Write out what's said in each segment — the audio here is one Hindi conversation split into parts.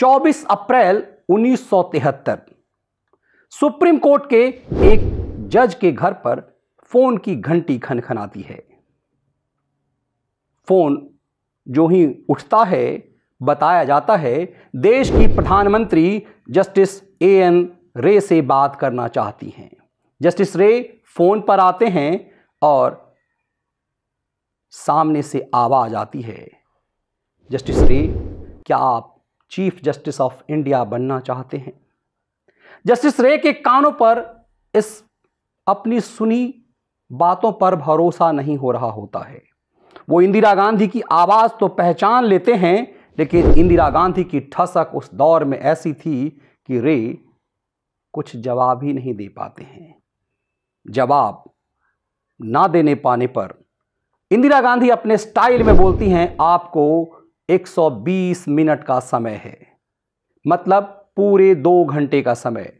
24 अप्रैल 1973 सुप्रीम कोर्ट के एक जज के घर पर फोन की घंटी खनखनाती है फोन जो ही उठता है बताया जाता है देश की प्रधानमंत्री जस्टिस ए एन रे से बात करना चाहती हैं जस्टिस रे फोन पर आते हैं और सामने से आवाज़ आती है जस्टिस रे क्या आप चीफ जस्टिस ऑफ इंडिया बनना चाहते हैं जस्टिस रे के कानों पर इस अपनी सुनी बातों पर भरोसा नहीं हो रहा होता है वो इंदिरा गांधी की आवाज़ तो पहचान लेते हैं लेकिन इंदिरा गांधी की ठसक उस दौर में ऐसी थी कि रे कुछ जवाब ही नहीं दे पाते हैं जवाब ना देने पाने पर इंदिरा गांधी अपने स्टाइल में बोलती हैं आपको 120 मिनट का समय है मतलब पूरे दो घंटे का समय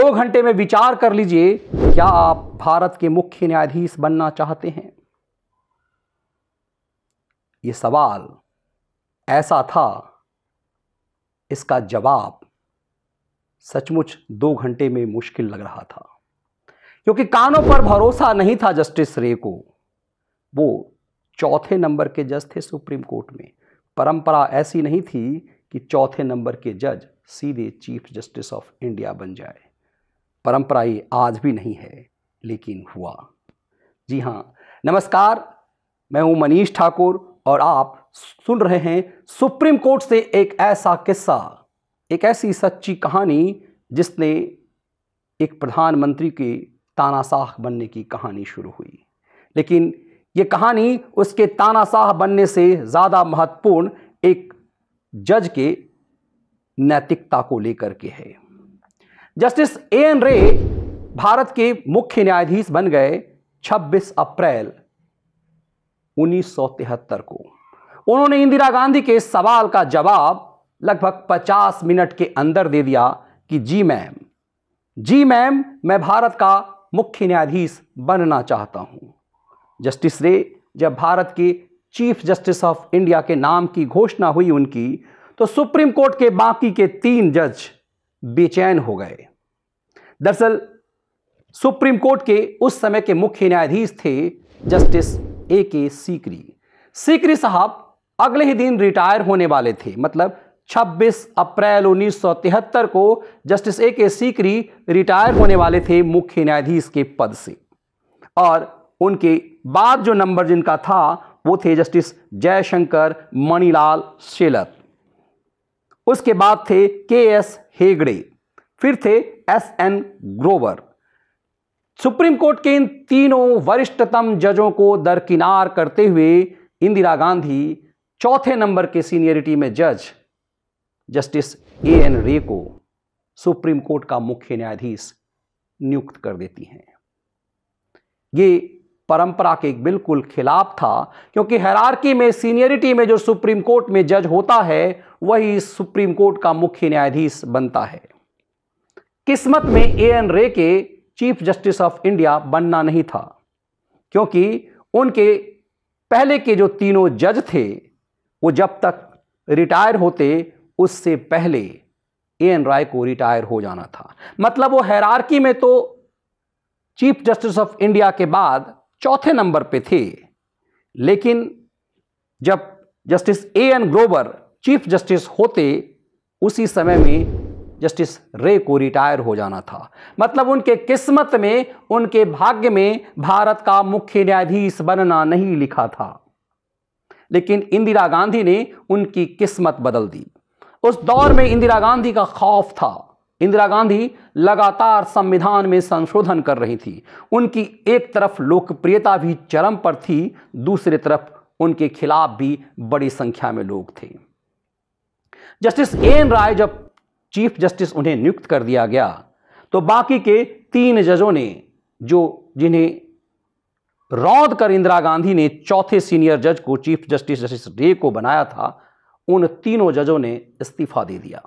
दो घंटे में विचार कर लीजिए क्या आप भारत के मुख्य न्यायाधीश बनना चाहते हैं यह सवाल ऐसा था इसका जवाब सचमुच दो घंटे में मुश्किल लग रहा था क्योंकि कानों पर भरोसा नहीं था जस्टिस रे को वो चौथे नंबर के जज थे सुप्रीम कोर्ट में परंपरा ऐसी नहीं थी कि चौथे नंबर के जज सीधे चीफ जस्टिस ऑफ इंडिया बन जाए परंपरा ये आज भी नहीं है लेकिन हुआ जी हाँ नमस्कार मैं हूँ मनीष ठाकुर और आप सुन रहे हैं सुप्रीम कोर्ट से एक ऐसा किस्सा एक ऐसी सच्ची कहानी जिसने एक प्रधानमंत्री के तानाशाह बनने की कहानी शुरू हुई लेकिन ये कहानी उसके तानाशाह बनने से ज़्यादा महत्वपूर्ण एक जज के नैतिकता को लेकर के है जस्टिस ए एन रे भारत के मुख्य न्यायाधीश बन गए 26 अप्रैल 1973 को उन्होंने इंदिरा गांधी के सवाल का जवाब लगभग 50 मिनट के अंदर दे दिया कि जी मैम जी मैम मैं भारत का मुख्य न्यायाधीश बनना चाहता हूं जस्टिस रे जब भारत के चीफ जस्टिस ऑफ इंडिया के नाम की घोषणा हुई उनकी तो सुप्रीम कोर्ट के बाकी के तीन जज बेचैन हो गए दरअसल सुप्रीम कोर्ट के उस समय के मुख्य न्यायाधीश थे जस्टिस ए के सीकरी सीकरी साहब अगले ही दिन रिटायर होने वाले थे मतलब 26 अप्रैल 1973 को जस्टिस ए के सीकरी रिटायर होने वाले थे मुख्य न्यायाधीश के पद से और उनके बाद जो नंबर जिनका था वो थे जस्टिस जयशंकर मणिलाल शेलर उसके बाद थे के एस हेगड़े फिर थे S N Grover supreme court के इन तीनों वरिष्ठतम जजों को दरकिनार करते हुए इंदिरा गांधी चौथे नंबर के सीनियरिटी में जज जस्टिस ए एन रे को सुप्रीम कोर्ट का मुख्य न्यायाधीश नियुक्त कर देती हैं ये परंपरा के बिल्कुल खिलाफ था क्योंकि हैरारकी में सीनियरिटी में जो सुप्रीम कोर्ट में जज होता है वही सुप्रीम कोर्ट का मुख्य न्यायाधीश बनता है किस्मत में ए एन रे के चीफ जस्टिस ऑफ इंडिया बनना नहीं था क्योंकि उनके पहले के जो तीनों जज थे वो जब तक रिटायर होते उससे पहले ए एन राय को रिटायर हो जाना था मतलब वो हैरारकी में तो चीफ जस्टिस ऑफ इंडिया के बाद चौथे नंबर पे थे लेकिन जब justice A N Grover chief justice होते उसी समय में जस्टिस रे को रिटायर हो जाना था मतलब उनके किस्मत में उनके भाग्य में भारत का मुख्य न्यायाधीश बनना नहीं लिखा था लेकिन इंदिरा गांधी ने उनकी किस्मत बदल दी उस दौर में इंदिरा गांधी का खौफ था इंदिरा गांधी लगातार संविधान में संशोधन कर रही थी उनकी एक तरफ लोकप्रियता भी चरम पर थी दूसरी तरफ उनके खिलाफ भी बड़ी संख्या में लोग थे जस्टिस एन राय जब चीफ जस्टिस उन्हें नियुक्त कर दिया गया तो बाकी के तीन जजों ने जो जिन्हें रौद कर इंदिरा गांधी ने चौथे सीनियर जज को चीफ जस्टिस जस्टिस रे को बनाया था उन तीनों जजों ने इस्तीफा दे दिया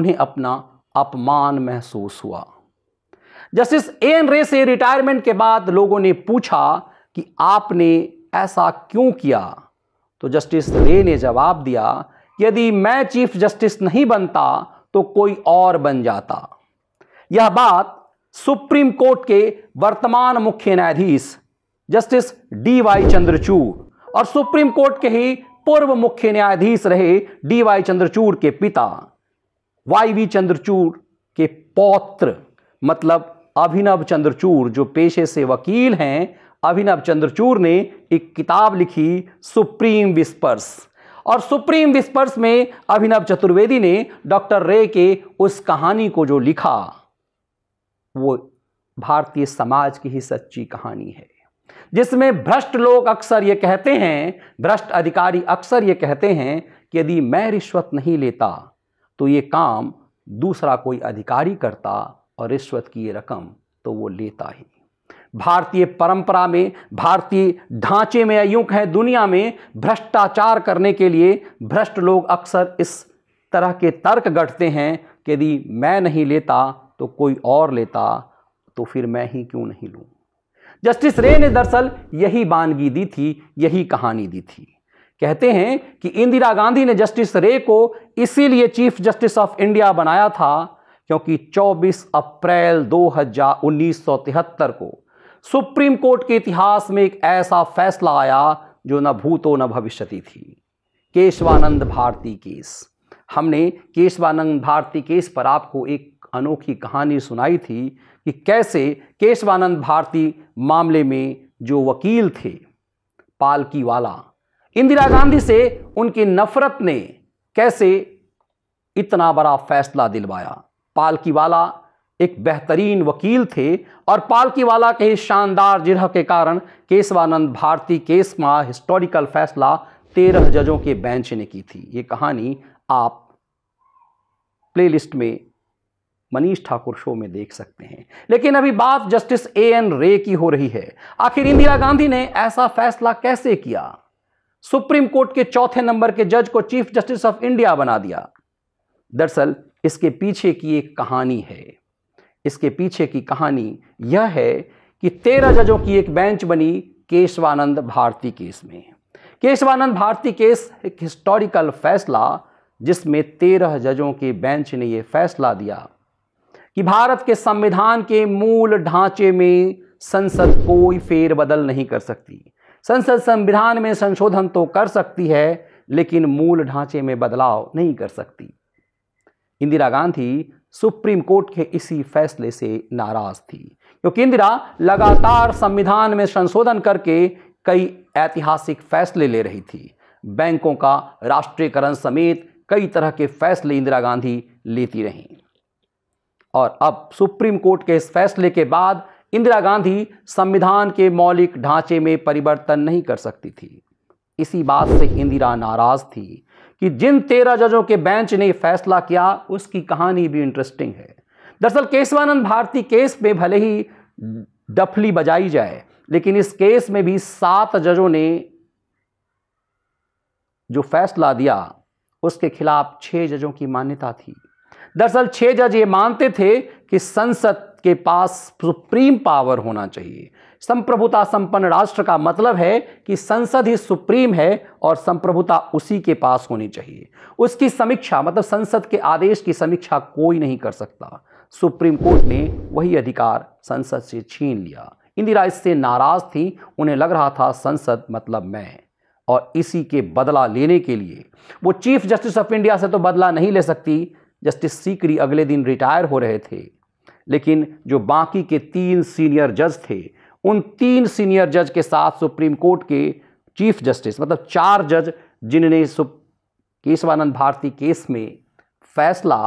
उन्हें अपना अपमान महसूस हुआ जस्टिस एन रे से रिटायरमेंट के बाद लोगों ने पूछा कि आपने ऐसा क्यों किया तो जस्टिस रे ने जवाब दिया यदि मैं चीफ जस्टिस नहीं बनता तो कोई और बन जाता यह बात सुप्रीम कोर्ट के वर्तमान मुख्य न्यायाधीश जस्टिस डी वाई चंद्रचूड़ और सुप्रीम कोर्ट के ही पूर्व मुख्य न्यायाधीश रहे डी वाई चंद्रचूड़ के पिता वाई वी चंद्रचूर के पौत्र मतलब अभिनव चंद्रचूर जो पेशे से वकील हैं अभिनव चंद्रचूर ने एक किताब लिखी सुप्रीम विस्पर्स और सुप्रीम विस्पर्स में अभिनव चतुर्वेदी ने डॉक्टर रे के उस कहानी को जो लिखा वो भारतीय समाज की ही सच्ची कहानी है जिसमें भ्रष्ट लोग अक्सर ये कहते हैं भ्रष्ट अधिकारी अक्सर ये कहते हैं कि यदि मैं रिश्वत नहीं लेता तो ये काम दूसरा कोई अधिकारी करता और रिश्वत की ये रकम तो वो लेता ही भारतीय परंपरा में भारतीय ढांचे में यूं है दुनिया में भ्रष्टाचार करने के लिए भ्रष्ट लोग अक्सर इस तरह के तर्क गढ़ते हैं कि यदि मैं नहीं लेता तो कोई और लेता तो फिर मैं ही क्यों नहीं लूँ जस्टिस रे ने दरअसल यही बानगी दी थी यही कहानी दी थी कहते हैं कि इंदिरा गांधी ने जस्टिस रे को इसीलिए चीफ जस्टिस ऑफ इंडिया बनाया था क्योंकि 24 अप्रैल 2019 को सुप्रीम कोर्ट के इतिहास में एक ऐसा फैसला आया जो न भूतो न भविष्यति थी केशवानंद भारती केस हमने केशवानंद भारती केस पर आपको एक अनोखी कहानी सुनाई थी कि कैसे केशवानंद भारती मामले में जो वकील थे पालकी वाला इंदिरा गांधी से उनकी नफरत ने कैसे इतना बड़ा फैसला दिलवाया पालकीवाला एक बेहतरीन वकील थे और पालकीवाला के शानदार जिरह के कारण केशवानंद भारती केस में हिस्टोरिकल फैसला तेरह जजों के बेंच ने की थी ये कहानी आप प्लेलिस्ट में मनीष ठाकुर शो में देख सकते हैं लेकिन अभी बात जस्टिस ए एन रे की हो रही है आखिर इंदिरा गांधी ने ऐसा फैसला कैसे किया सुप्रीम कोर्ट के चौथे नंबर के जज को चीफ जस्टिस ऑफ इंडिया बना दिया दरअसल इसके पीछे की एक कहानी है इसके पीछे की कहानी यह है कि तेरह जजों की एक बेंच बनी केशवानंद भारती केस में केशवानंद भारती केस एक हिस्टोरिकल फैसला जिसमें तेरह जजों के बेंच ने यह फैसला दिया कि भारत के संविधान के मूल ढांचे में संसद कोई फेरबदल नहीं कर सकती संसद संविधान में संशोधन तो कर सकती है लेकिन मूल ढांचे में बदलाव नहीं कर सकती इंदिरा गांधी सुप्रीम कोर्ट के इसी फैसले से नाराज थी क्योंकि इंदिरा लगातार संविधान में संशोधन करके कई ऐतिहासिक फैसले ले रही थी बैंकों का राष्ट्रीयकरण समेत कई तरह के फैसले इंदिरा गांधी लेती रहीं और अब सुप्रीम कोर्ट के इस फैसले के बाद इंदिरा गांधी संविधान के मौलिक ढांचे में परिवर्तन नहीं कर सकती थी इसी बात से इंदिरा नाराज थी कि जिन तेरह जजों के बेंच ने फैसला किया उसकी कहानी भी इंटरेस्टिंग है दरअसल केशवानंद भारती केस में भले ही डफली बजाई जाए लेकिन इस केस में भी सात जजों ने जो फैसला दिया उसके खिलाफ छह जजों की मान्यता थी दरअसल छह जज ये मानते थे कि संसद के पास सुप्रीम पावर होना चाहिए संप्रभुता संपन्न राष्ट्र का मतलब है कि संसद ही सुप्रीम है और संप्रभुता उसी के पास होनी चाहिए उसकी समीक्षा मतलब संसद के आदेश की समीक्षा कोई नहीं कर सकता सुप्रीम कोर्ट ने वही अधिकार संसद से छीन लिया इंदिरा इससे नाराज थी उन्हें लग रहा था संसद मतलब मैं और इसी के बदला लेने के लिए वो चीफ जस्टिस ऑफ इंडिया से तो बदला नहीं ले सकती जस्टिस सीकरी अगले दिन रिटायर हो रहे थे लेकिन जो बाकी के तीन सीनियर जज थे उन तीन सीनियर जज के साथ सुप्रीम कोर्ट के चीफ जस्टिस मतलब चार जज जिन्होंने केशवानंद भारती केस में फैसला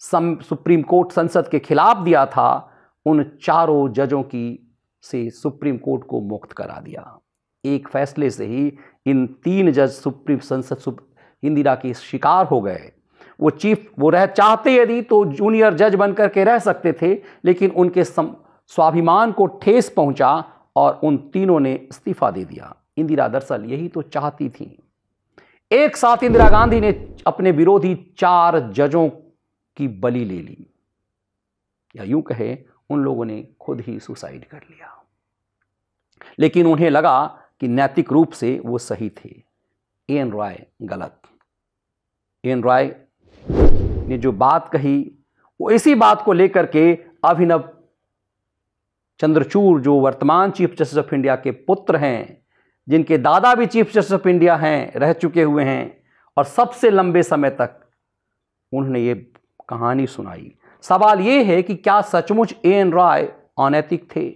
सम, सुप्रीम कोर्ट संसद के खिलाफ दिया था उन चारों जजों की से सुप्रीम कोर्ट को मुक्त करा दिया एक फैसले से ही इन तीन जज सुप्रीम संसद सुप, इंदिरा के शिकार हो गए वो चीफ वो रह चाहते यदि तो जूनियर जज बनकर के रह सकते थे लेकिन उनके सम, स्वाभिमान को ठेस पहुंचा और उन तीनों ने इस्तीफा दे दिया इंदिरा दरअसल यही तो चाहती थी एक साथ इंदिरा गांधी ने अपने विरोधी चार जजों की बलि ले ली या यूं कहे उन लोगों ने खुद ही सुसाइड कर लिया लेकिन उन्हें लगा कि नैतिक रूप से वो सही थे एन रॉय गलत एन रॉय ने जो बात कही वो इसी बात को लेकर के अभिनव चंद्रचूर जो वर्तमान चीफ जस्टिस ऑफ इंडिया के पुत्र हैं जिनके दादा भी चीफ जस्टिस ऑफ इंडिया हैं रह चुके हुए हैं और सबसे लंबे समय तक उन्होंने ये कहानी सुनाई सवाल ये है कि क्या सचमुच ए एन रॉय अनैतिक थे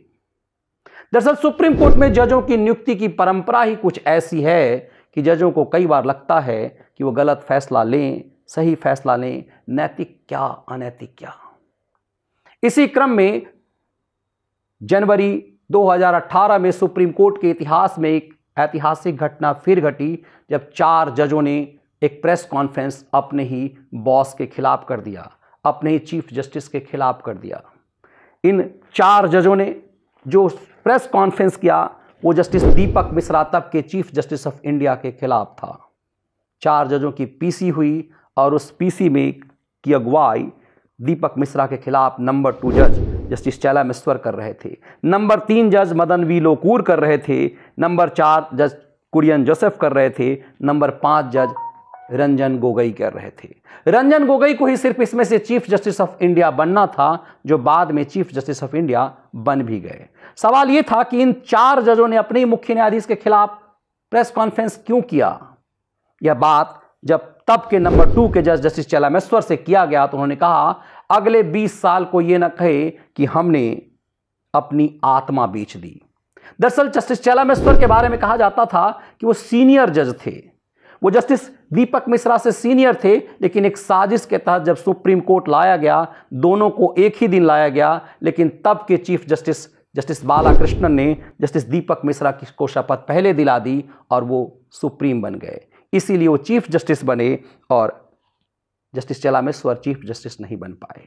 दरअसल सुप्रीम कोर्ट में जजों की नियुक्ति की परंपरा ही कुछ ऐसी है कि जजों को कई बार लगता है कि वो गलत फैसला लें सही फैसला लें नैतिक क्या अनैतिक क्या इसी क्रम में जनवरी 2018 में सुप्रीम कोर्ट के इतिहास में एक ऐतिहासिक घटना फिर घटी जब चार जजों ने एक प्रेस कॉन्फ्रेंस अपने ही बॉस के खिलाफ कर दिया अपने ही चीफ जस्टिस के खिलाफ कर दिया इन चार जजों ने जो प्रेस कॉन्फ्रेंस किया वो जस्टिस दीपक मिश्रा तब के चीफ जस्टिस ऑफ इंडिया के खिलाफ था चार जजों की पीसी हुई और उस पीसी में की अगुवाई दीपक मिश्रा के खिलाफ नंबर टू जज जस्टिस चैला मिश्वर कर रहे थे नंबर तीन जज मदन वी लोकूर कर रहे थे नंबर चार जज कुरियन जोसेफ कर रहे थे नंबर पाँच जज रंजन गोगई कर रहे थे रंजन गोगई को ही सिर्फ इसमें से चीफ जस्टिस ऑफ इंडिया बनना था जो बाद में चीफ जस्टिस ऑफ इंडिया बन भी गए सवाल यह था कि इन चार जजों ने अपने मुख्य न्यायाधीश के खिलाफ प्रेस कॉन्फ्रेंस क्यों किया यह बात जब तब के नंबर टू के जज जस्टिस चलामेश्वर से किया गया तो उन्होंने कहा अगले 20 साल को यह ना कहे कि हमने अपनी आत्मा बेच दी दरअसल जस्टिस चलामेश्वर के बारे में कहा जाता था कि वो सीनियर जज थे वो जस्टिस दीपक मिश्रा से सीनियर थे लेकिन एक साजिश के तहत जब सुप्रीम कोर्ट लाया गया दोनों को एक ही दिन लाया गया लेकिन तब के चीफ जस्टिस जस्टिस बालाकृष्णन ने जस्टिस दीपक मिश्रा की को शपथ पहले दिला दी और वो सुप्रीम बन गए इसीलिए वो चीफ जस्टिस बने और जस्टिस चलामेश्वर चीफ जस्टिस नहीं बन पाए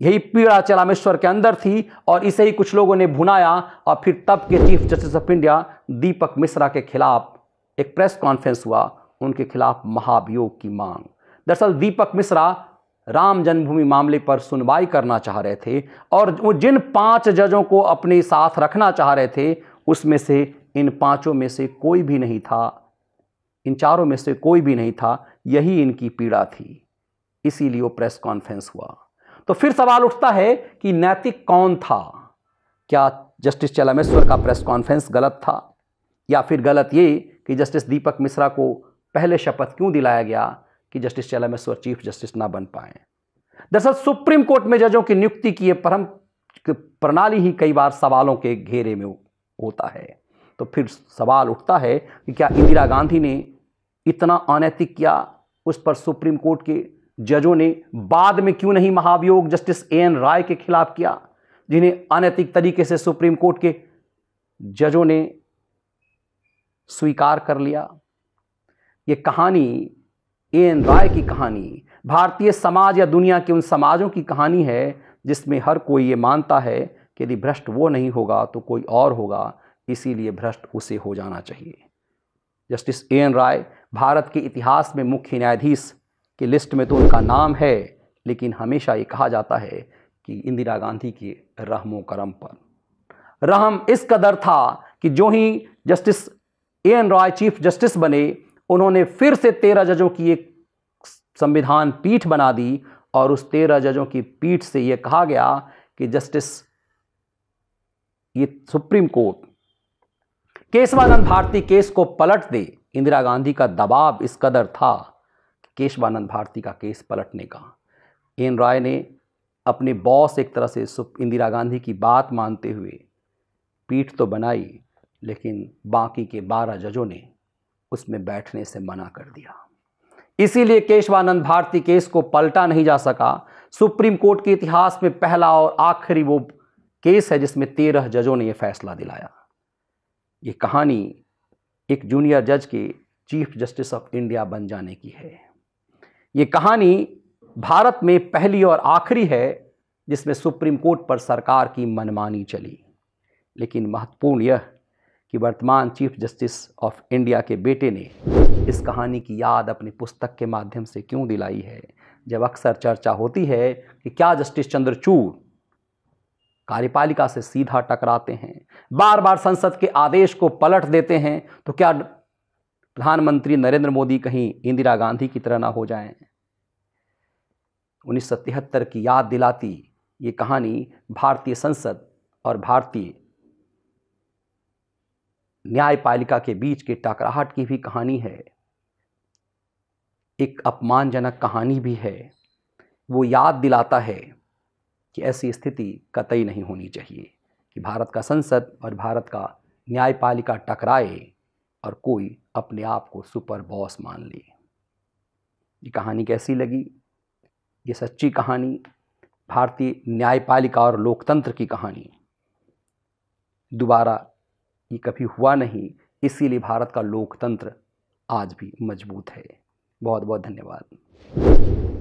यही पीड़ा चलामेश्वर के अंदर थी और इसे ही कुछ लोगों ने भुनाया और फिर तब के chief justice of India Deepak Mishra के खिलाफ एक प्रेस कॉन्फ्रेंस हुआ उनके खिलाफ महाभियोग की मांग दरअसल दीपक मिश्रा राम जन्मभूमि मामले पर सुनवाई करना चाह रहे थे और वो जिन पांच जजों को अपने साथ रखना चाह रहे थे उसमें से इन पांचों में से कोई भी नहीं था इन चारों में से कोई भी नहीं था यही इनकी पीड़ा थी इसीलिए वो प्रेस कॉन्फ्रेंस हुआ तो फिर सवाल उठता है कि नैतिक कौन था क्या जस्टिस चलमेश्वर का प्रेस कॉन्फ्रेंस गलत था या फिर गलत ये कि जस्टिस दीपक मिश्रा को पहले शपथ क्यों दिलाया गया कि जस्टिस चलमेश्वर चीफ जस्टिस ना बन पाए दरअसल सुप्रीम कोर्ट में जजों की नियुक्ति की यह परम प्रणाली ही कई बार सवालों के घेरे में होता है तो फिर सवाल उठता है कि क्या इंदिरा गांधी ने इतना अनैतिक किया उस पर सुप्रीम कोर्ट के जजों ने बाद में क्यों नहीं महाभियोग जस्टिस ए एन राय के खिलाफ किया जिन्हें अनैतिक तरीके से सुप्रीम कोर्ट के जजों ने स्वीकार कर लिया ये कहानी ए एन राय की कहानी भारतीय समाज या दुनिया के उन समाजों की कहानी है जिसमें हर कोई ये मानता है कि यदि भ्रष्ट वो नहीं होगा तो कोई और होगा इसीलिए भ्रष्ट उसे हो जाना चाहिए justice A N Ray Bharat के इतिहास में मुख्य न्यायाधीश की लिस्ट में तो उनका नाम है लेकिन हमेशा ये कहा जाता है कि इंदिरा गांधी के रहमो करम पर रहम इस कदर था कि जो ही justice A N Ray chief justice बने उन्होंने फिर से तेरह जजों की एक संविधान पीठ बना दी और उस तेरह जजों की पीठ से यह कहा गया कि जस्टिस ये supreme court Kesavananda Bharati case को पलट दे इंदिरा गांधी का दबाव इस कदर था कि केशवानंद भारती का केस पलटने का एन राय ने अपने बॉस एक तरह से इंदिरा गांधी की बात मानते हुए पीठ तो बनाई लेकिन बाकी के बारह जजों ने उसमें बैठने से मना कर दिया इसीलिए केशवानंद भारती केस को पलटा नहीं जा सका सुप्रीम कोर्ट के इतिहास में पहला और आखिरी वो केस है जिसमें तेरह जजों ने यह फैसला दिलाया ये कहानी एक जूनियर जज के चीफ जस्टिस ऑफ इंडिया बन जाने की है ये कहानी भारत में पहली और आखिरी है जिसमें सुप्रीम कोर्ट पर सरकार की मनमानी चली लेकिन महत्वपूर्ण यह कि वर्तमान चीफ जस्टिस ऑफ इंडिया के बेटे ने इस कहानी की याद अपनी पुस्तक के माध्यम से क्यों दिलाई है जब अक्सर चर्चा होती है कि क्या जस्टिस चंद्रचूड़ कार्यपालिका से सीधा टकराते हैं बार बार संसद के आदेश को पलट देते हैं तो क्या प्रधानमंत्री नरेंद्र मोदी कहीं इंदिरा गांधी की तरह ना हो जाएं? उन्नीस की याद दिलाती ये कहानी भारतीय संसद और भारतीय न्यायपालिका के बीच के टकराहट की भी कहानी है एक अपमानजनक कहानी भी है वो याद दिलाता है कि ऐसी स्थिति कतई नहीं होनी चाहिए कि भारत का संसद और भारत का न्यायपालिका टकराए और कोई अपने आप को सुपर बॉस मान ले ये कहानी कैसी लगी ये सच्ची कहानी भारतीय न्यायपालिका और लोकतंत्र की कहानी दोबारा ये कभी हुआ नहीं इसीलिए भारत का लोकतंत्र आज भी मजबूत है बहुत बहुत धन्यवाद